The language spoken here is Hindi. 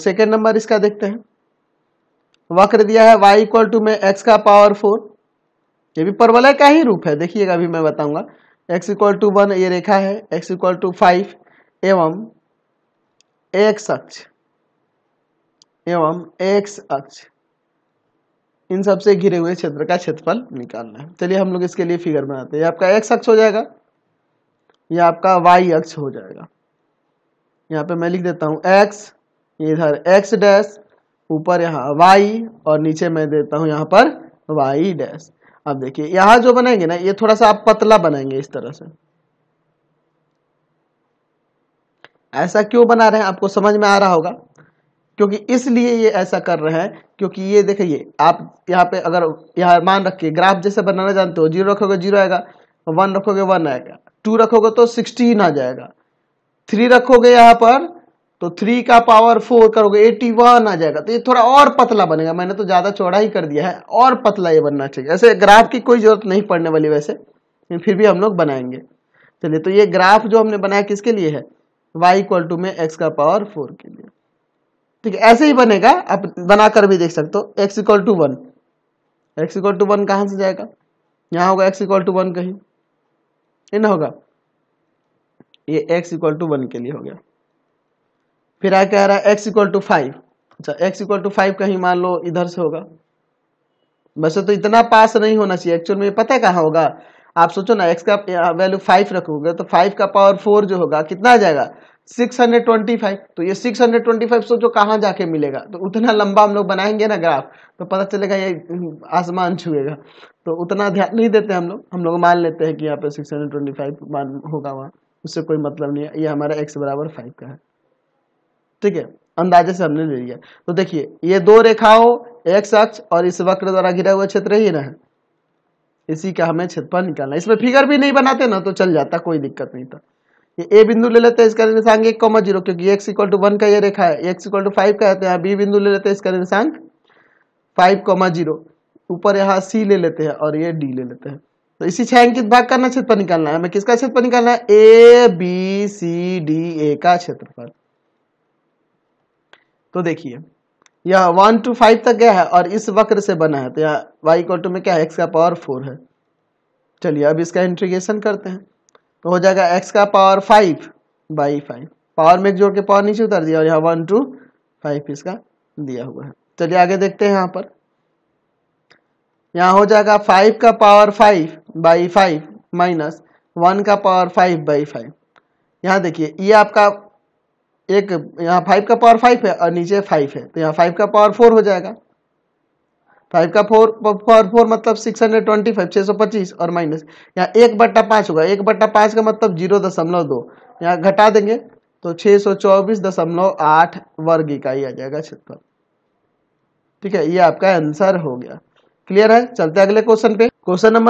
सेकेंड नंबर इसका देखते हैं वक्र दिया है y इक्वल टू में x का पावर फोर ये भी परवलय का ही रूप है देखिएगा अभी मैं बताऊंगा x इक्वल टू वन ये रेखा है x इक्वल टू फाइव एवं एक्स अक्ष एवं एक्स अक्ष इन सब से घिरे हुए क्षेत्र का क्षेत्रफल निकालना है चलिए हम लोग इसके लिए फिगर बनाते हैं ये आपका x अक्ष हो जाएगा यह आपका y अक्ष हो जाएगा यहाँ पे मैं लिख देता हूँ एक्स इधर एक्स डैश ऊपर यहाँ वाई और नीचे मैं देता हूँ यहाँ पर वाई डैश अब देखिए यहाँ जो बनाएंगे ना ये थोड़ा सा आप पतला बनाएंगे इस तरह से ऐसा क्यों बना रहे हैं आपको समझ में आ रहा होगा क्योंकि इसलिए ये ऐसा कर रहे हैं क्योंकि ये देखिए आप यहाँ पे अगर यहाँ मान रखिए ग्राफ जैसे बनाना जानते हो जीरो रखोगे जीरो आएगा वन रखोगे वन आएगा टू रखोगे तो सिक्सटीन आ जाएगा थ्री रखोगे यहाँ पर तो थ्री का पावर फोर करोगे एटी वन आ जाएगा तो ये थोड़ा और पतला बनेगा मैंने तो ज़्यादा चौड़ा ही कर दिया है और पतला ये बनना चाहिए ऐसे ग्राफ की कोई ज़रूरत नहीं पड़ने वाली वैसे फिर भी हम लोग बनाएंगे चलिए तो ये ग्राफ जो हमने बनाया किसके लिए है y इक्वल टू में x का पावर फोर के लिए ठीक है ऐसे ही बनेगा आप बनाकर भी देख सकते हो x equal to one x equal to one कहाँ से जाएगा यहाँ होगा x इक्वल टू वन कहीं ये ना होगा ये x इक्वल टू वन के लिए हो गया फिर आ कह रहा है एक्स इक्वल टू फाइव अच्छा एक्स इक्वल टू फाइव कहीं मान लो इधर से होगा वैसे तो इतना पास नहीं होना चाहिए एक्चुअल में पता है कहाँ होगा आप सोचो ना एक्स का वैल्यू फाइव रखोगे तो फाइव का पावर फोर जो होगा कितना आ जाएगा सिक्स हंड्रेड ट्वेंटी फाइव तो ये सिक्स हंड्रेड ट्वेंटी फाइव सोचो कहाँ जाके मिलेगा तो उतना लंबा हम लोग बनाएंगे ना ग्राफ तो पता चलेगा ये आसमान छुएगा तो उतना ध्यान नहीं देते हम लोग हम लोग मान लेते हैं कि यहाँ पे सिक्स हंड्रेड ट्वेंटी फाइव मान होगा वहाँ उससे कोई मतलब नहीं है ये हमारा एक्स बराबर फाइव का है ठीक है अंदाजे से हमने ले लिया तो देखिए ये दो रेखाओं एक्स अक्ष और इस वक्र द्वारा घिरा हुआ क्षेत्र ही रहे इसी का हमें क्षेत्रफल निकालना इसमें फिगर भी नहीं बनाते ना तो चल जाता कोई दिक्कत नहीं था ये ए बिंदु ले लेते हैं इसका निर्देशांक एक कॉमा जीरो क्योंकि एक्स इक्वल टू वन का ये रेखा है एक्स इक्वल टू फाइव का है तो यहाँ बी बिंदु ले लेते हैं इसका निशान फाइव कॉमा जीरो ऊपर यहाँ सी ले लेते हैं और ये डी ले लेते हैं तो इसी छायांकित अंकित भाग करना क्षेत्रफल निकालना है हमें किसका क्षेत्रफल निकालना है A B C D A का क्षेत्रफल तो देखिए यह वन टू फाइव तक गया है और इस वक्र से बना है तो यह वाई इक्वल टू में क्या है एक्स का पावर फोर है चलिए अब इसका इंट्रीगेशन करते हैं तो हो जाएगा एक्स का power five by five power में जोड़ के पावर नीचे उतार दिया और यह वन टू फाइव इसका दिया हुआ है चलिए आगे देखते हैं यहाँ पर यहाँ हो जाएगा फाइव का power five by five minus one का पावर फाइव बाई फाइव यहाँ देखिए ये आपका एक यहाँ फाइव का पावर फाइव है और नीचे फाइव है तो यहाँ फाइव का पावर फोर हो जाएगा फाइव का फोर पावर फोर मतलब सिक्स हंड्रेड ट्वेंटी फाइव छः सौ पच्चीस और माइनस यहाँ एक बट्टा पाँच होगा एक बट्टा पाँच का मतलब जीरो दशमलव दो यहाँ घटा देंगे तो छः सौ चौबीस दशमलव आठ वर्ग इकाई आ जाएगा क्षेत्रफल ठीक है ये आपका आंसर हो गया क्लियर है चलते अगले क्वेश्चन पे क्वेश्चन नंबर